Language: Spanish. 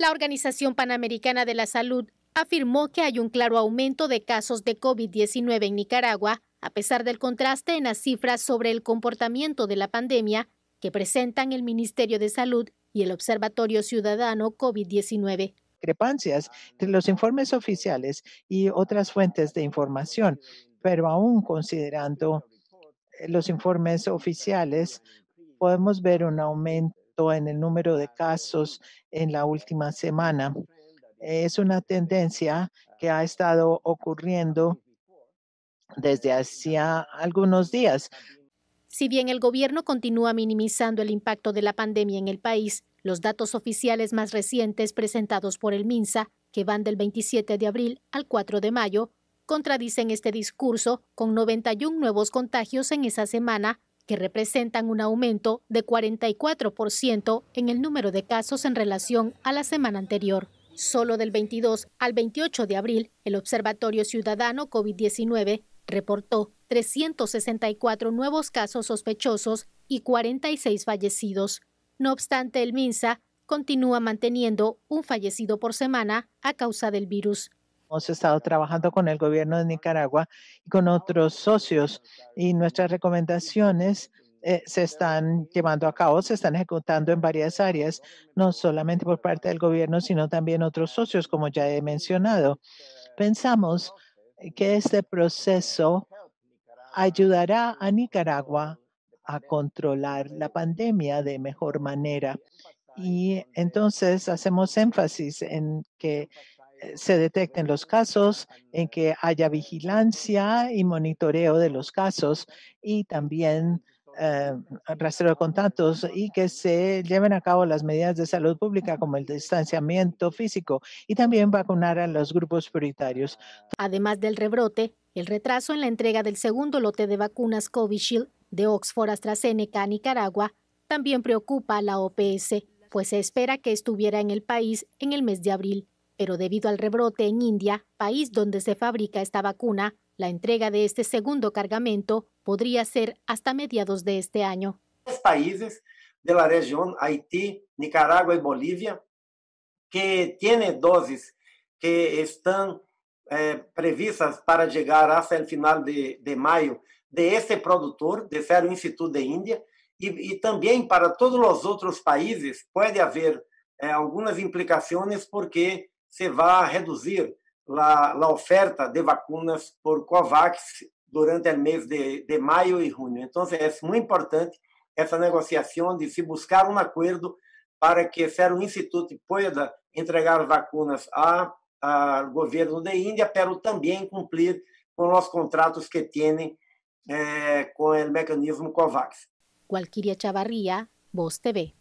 La Organización Panamericana de la Salud afirmó que hay un claro aumento de casos de COVID-19 en Nicaragua, a pesar del contraste en las cifras sobre el comportamiento de la pandemia que presentan el Ministerio de Salud y el Observatorio Ciudadano COVID-19 discrepancias entre los informes oficiales y otras fuentes de información, pero aún considerando los informes oficiales, podemos ver un aumento en el número de casos en la última semana. Eh, es una tendencia que ha estado ocurriendo desde hacía algunos días. Si bien el gobierno continúa minimizando el impacto de la pandemia en el país, los datos oficiales más recientes presentados por el MINSA, que van del 27 de abril al 4 de mayo, contradicen este discurso con 91 nuevos contagios en esa semana que representan un aumento de 44% en el número de casos en relación a la semana anterior. Solo del 22 al 28 de abril, el Observatorio Ciudadano COVID-19 reportó 364 nuevos casos sospechosos y 46 fallecidos. No obstante, el MINSA continúa manteniendo un fallecido por semana a causa del virus. Hemos estado trabajando con el gobierno de Nicaragua y con otros socios y nuestras recomendaciones eh, se están llevando a cabo, se están ejecutando en varias áreas, no solamente por parte del gobierno, sino también otros socios, como ya he mencionado. Pensamos que este proceso ayudará a Nicaragua a controlar la pandemia de mejor manera. Y entonces hacemos énfasis en que eh, se detecten los casos, en que haya vigilancia y monitoreo de los casos y también eh, rastreo de contactos y que se lleven a cabo las medidas de salud pública como el distanciamiento físico y también vacunar a los grupos prioritarios. Además del rebrote, el retraso en la entrega del segundo lote de vacunas Covishield de Oxford AstraZeneca a Nicaragua también preocupa a la OPS, pues se espera que estuviera en el país en el mes de abril pero debido al rebrote en India, país donde se fabrica esta vacuna, la entrega de este segundo cargamento podría ser hasta mediados de este año. Los países de la región, Haití, Nicaragua y Bolivia, que tienen dosis que están eh, previstas para llegar hasta el final de, mayo de este productor, de ferro instituto de India, y, también para todos los otros países puede haber eh, algunas implicaciones porque se vai reduzir a, a oferta de vacinas por COVAX durante o mês de, de maio e junho. Então, é muito importante essa negociação de se buscar um acordo para que o Instituto pueda entregar vacinas ao governo de Índia, mas também cumprir com os contratos que têm eh, com o mecanismo COVAX. Gualquiria Chavarria, Voz TV.